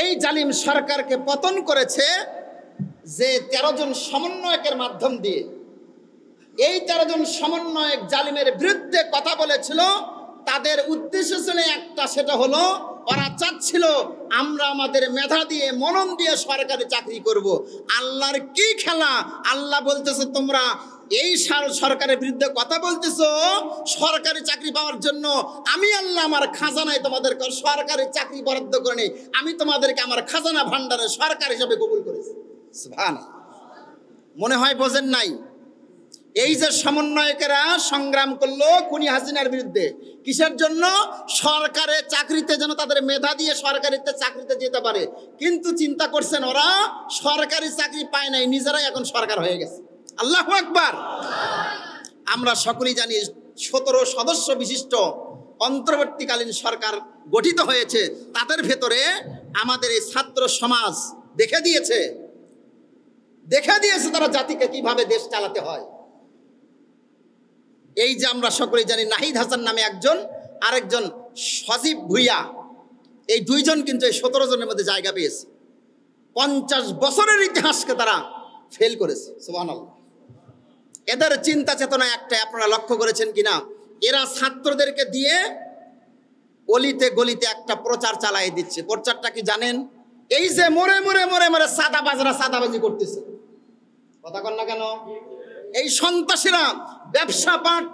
এই জালিম সরকারকে পতন করেছে যে তেরো জন সমন্বয়কের মাধ্যম দিয়ে এই তেরো জন সমন্বয়ক জালিমের বিরুদ্ধে কথা বলেছিল তাদের উদ্দেশ্য ছিল একটা সেটা হলো ওরা চাচ্ছিল আমরা আমাদের মেধা দিয়ে মনন দিয়ে সরকারি চাকরি করব আল্লাহর কি খেলা আল্লাহ বলতেছে তোমরা এই সরকারের বিরুদ্ধে কথা বলতেছ সরকারি চাকরি পাওয়ার জন্য আমি আল্লাহ আমার খাজানায় তোমাদের সরকারি চাকরি বরাদ্দ করে আমি তোমাদেরকে আমার খাজানা ভান্ডারে সরকার হিসাবে কবুল করেছি মনে হয় বোঝেন নাই এই যে সমন্বয়কেরা সংগ্রাম করলো খুনি হাসিনার বিরুদ্ধে কিসের জন্য সরকারের চাকরিতে যেন তাদের মেধা দিয়ে সরকারিতে চাকরিতে যেতে পারে কিন্তু চিন্তা করছেন ওরা সরকারি চাকরি পায় নাই নিজেরাই এখন সরকার হয়ে গেছে আল্লাহ একবার আমরা সকলেই জানি সতেরো সদস্য বিশিষ্ট অন্তর্বর্তীকালীন সরকার গঠিত হয়েছে তাদের ভেতরে আমাদের এই ছাত্র সমাজ দেখে দিয়েছে দেখে দিয়েছে তারা জাতিকে কিভাবে দেশ চালাতে হয় এই যে আমরা সকলেই জানি নাহিদ হাসান নামে একজন আরেকজন সজীব ভুইয়া এই দুইজন কিন্তু এই সতেরো জনের মধ্যে জায়গা পেয়েছে পঞ্চাশ বছরের ইতিহাসকে তারা ফেল করেছে সুবাহ এদের চিন্তা চেতনা একটা আপনারা লক্ষ্য করেছেন কিনা এরা ছাত্রদেরকে দিয়ে অলিতে গলিতে একটা প্রচার চালাই দিচ্ছে প্রচারটা কি জানেন এই যে মরে মরে মরে মরে বাজরা সাদাবাজি করতেছে কথা কন না কেন এই সন্ত্রাসীরা ব্যবসা পাট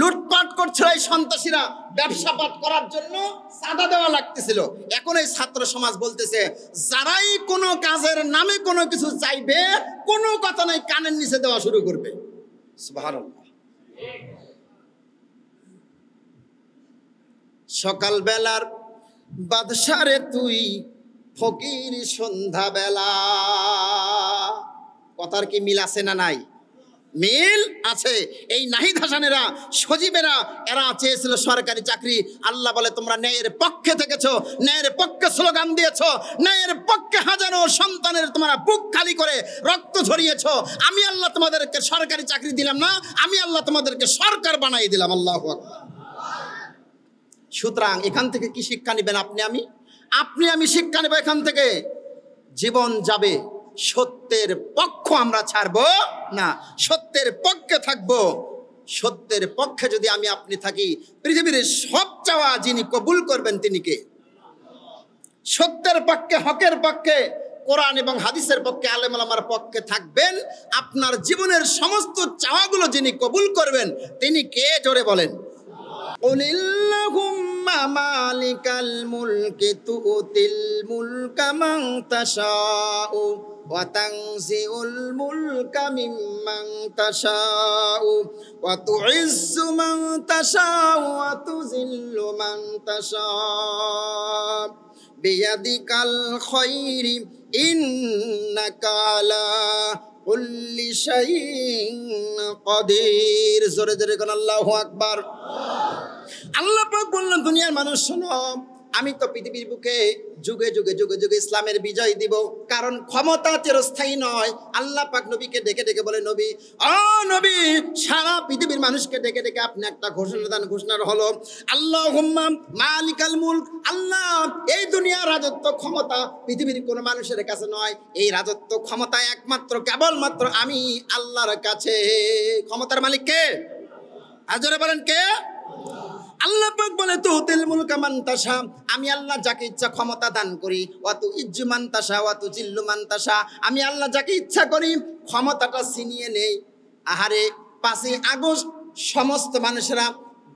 লুটপাট করছিল এই সন্ত্রাসীরা ব্যবসা পাট করার জন্য সাদা দেওয়া লাগতেছিল এখন এই ছাত্র সমাজ বলতেছে যারাই কোনো কাজের নামে কোনো কিছু চাইবে কোনো কথা নাই কানের নিচে দেওয়া শুরু করবে সকাল বেলার বাদশারে তুই ফকির সন্ধ্যা বেলা কথার কি মিল আছে না নাই মিল আছে এই নাহিদ হাসানেরা সজীবেরা এরা চেয়েছিল সরকারি চাকরি আল্লাহ বলে তোমরা ন্যায়ের পক্ষে থেকেছ ন্যায়ের পক্ষে স্লোগান দিয়েছ ন্যায়ের পক্ষে হাজারো সন্তানের তোমরা বুক খালি করে রক্ত ঝরিয়েছ আমি আল্লাহ তোমাদেরকে সরকারি চাকরি দিলাম না আমি আল্লাহ তোমাদেরকে সরকার বানাই দিলাম আল্লাহ সুতরাং এখান থেকে কি শিক্ষা নেবেন আপনি আমি আপনি আমি শিক্ষা নেব এখান থেকে জীবন যাবে সত্যের পক্ষ আমরা ছাড়ব না সত্যের পক্ষে থাকব সত্যের পক্ষে যদি আমি আপনি থাকি পৃথিবীর সব চাওয়া যিনি কবুল করবেন তিনি কে সত্যের পক্ষে হকের পক্ষে কোরআন এবং হাদিসের পক্ষে আলেম আলমার পক্ষে থাকবেন আপনার জীবনের সমস্ত চাওয়াগুলো যিনি কবুল করবেন তিনি কে জোরে বলেন মালিকাল মুলকে তুতিল মুলকা মাং তাশাউ وتنزع الملك ممن تشاء وتعز من تشاء وتذل من تشاء بيدك الخير إنك على كل شيء قدير زور زور الله أكبر আল্লাহ পাক বললেন দুনিয়ার মানুষ শোনো আমি তো পৃথিবীর বুকে যুগে যুগে যুগে যুগে ইসলামের বিজয় দিব কারণ ক্ষমতা চিরস্থায়ী নয় আল্লাহ পাক নবীকে ডেকে ডেকে বলে নবী অ নবী সারা পৃথিবীর মানুষকে ডেকে ডেকে আপনি একটা ঘোষণা দান ঘোষণার হলো আল্লাহ হুম্মাম মালিকাল মুল্ক আল্লাহ এই দুনিয়ার রাজত্ব ক্ষমতা পৃথিবীর কোনো মানুষের কাছে নয় এই রাজত্ব ক্ষমতা একমাত্র কেবলমাত্র আমি আল্লাহর কাছে ক্ষমতার মালিক কে বলেন কে আল্লাহ পাক বলে তো তেল মুলকা মান্তাসা আমি আল্লাহ যাকে ইচ্ছা ক্ষমতা দান করি অত ইজ্জু মান্তাসা অত জিল্লু মান্তাসা আমি আল্লাহ যাকে ইচ্ছা করি ক্ষমতাটা ছিনিয়ে নেই আহারে পাঁচই আগস্ট সমস্ত মানুষেরা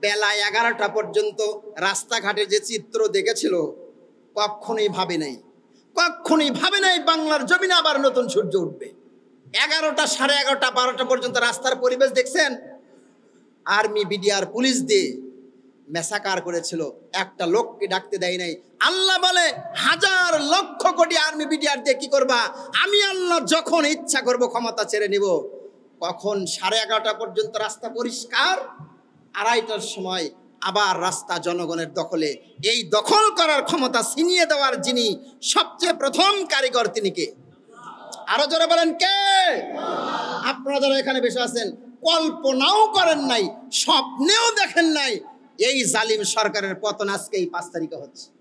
বেলা এগারোটা পর্যন্ত রাস্তাঘাটে যে চিত্র দেখেছিল কখনোই ভাবে নাই কখনোই ভাবে নাই বাংলার জমিনে আবার নতুন সূর্য উঠবে এগারোটা সাড়ে এগারোটা বারোটা পর্যন্ত রাস্তার পরিবেশ দেখছেন আর্মি বিডিআর পুলিশ দিয়ে মেসাকার করেছিল একটা লোককে ডাকতে দেয় নাই আল্লাহ বলে হাজার লক্ষ কোটি আর্মি বিডিআর দিয়ে কি করবা আমি আল্লাহ যখন ইচ্ছা করব ক্ষমতা ছেড়ে নিব কখন সাড়ে এগারোটা পর্যন্ত রাস্তা পরিষ্কার আড়াইটার সময় আবার রাস্তা জনগণের দখলে এই দখল করার ক্ষমতা ছিনিয়ে দেওয়ার যিনি সবচেয়ে প্রথম কারিগর তিনি কে আরো জোরে বলেন কে আপনারা যারা এখানে বেশি আছেন কল্পনাও করেন নাই স্বপ্নেও দেখেন নাই এই জালিম সরকারের পতন আজকে এই পাঁচ তারিখে হচ্ছে